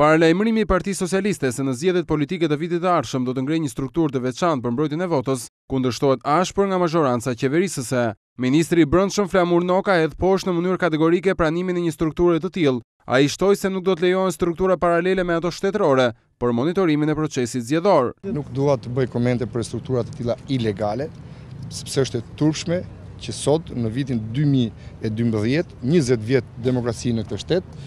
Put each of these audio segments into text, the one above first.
Para lajmërimit i Partisë Socialiste se në zgjedhjet politike të vitit të ardhshëm do të ngrejë një strukturë të veçantë për mbrojtjen e votës, kundërshtohet ashpër nga majoranca qeverisëse. Ministri i Brendshëm Flamur Noka hedh poshtë në mënyrë kategorike pranimin e një strukture të tillë. Ai shtoi se nuk do të lejohen struktura paralele me ato shtetërore për monitorimin e procesit zgjedhor. Nuk dua të bëj komente për struktura të tilla ilegale, sepse është e turpshme që sot në vitin 2012, 20 vjet demokracinë në këtë shtet.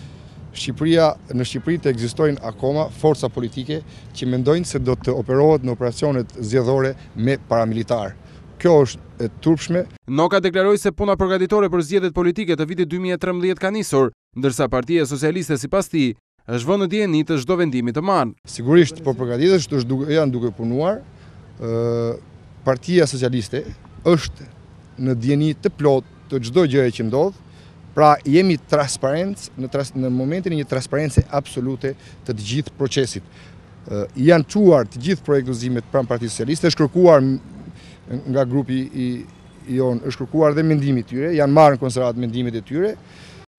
Shqipëria, në Shqipëri të egzistojnë akoma forca politike që mendojnë se do të operohet në operacionet zjedhore me paramilitar. Kjo është e turpshme. Noka deklaroj se puna përgatitore për zjedhet politike të vitit 2013 ka nisur, ndërsa partia socialiste si pas ti është vënë në dje të shdo vendimi të manë. Sigurisht, për po përgatitës të duke, janë duke punuar, partia socialiste është në djeni të plot të gjdo gjëre që ndodhë, Pra, jemi transparentës në momentin një transparentës e absolute të të gjithë procesit. Janë quar të gjithë projektozimet pranë Parti Socialiste, është kërkuar nga grupi i jonë, është kërkuar dhe mendimit tyre, janë marën konservat mendimit e tyre.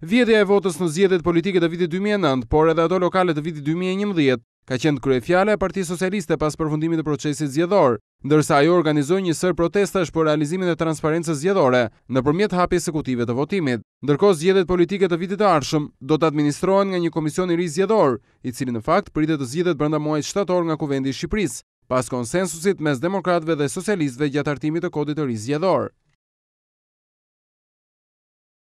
Vjetja e votës në zjedet politike të viti 2009, por edhe ato lokale të viti 2011, ka qenë krye fjale e Parti Socialiste pas përfundimit të procesit zjedhor, ndërsa ajo organizoj një sër protestash për realizimin e transparentës zjedhore në përmjet hapi së të votimit. Ndërko zjedhet politike të vitit arshëm do të administrohen nga një komision i ri zjedhor, i cili në fakt pritet të zjedhet brënda muajt shtator nga kuvendi Shqipëris, pas konsensusit mes demokratve dhe socialistve gjatë artimit të kodit të ri zjedhor.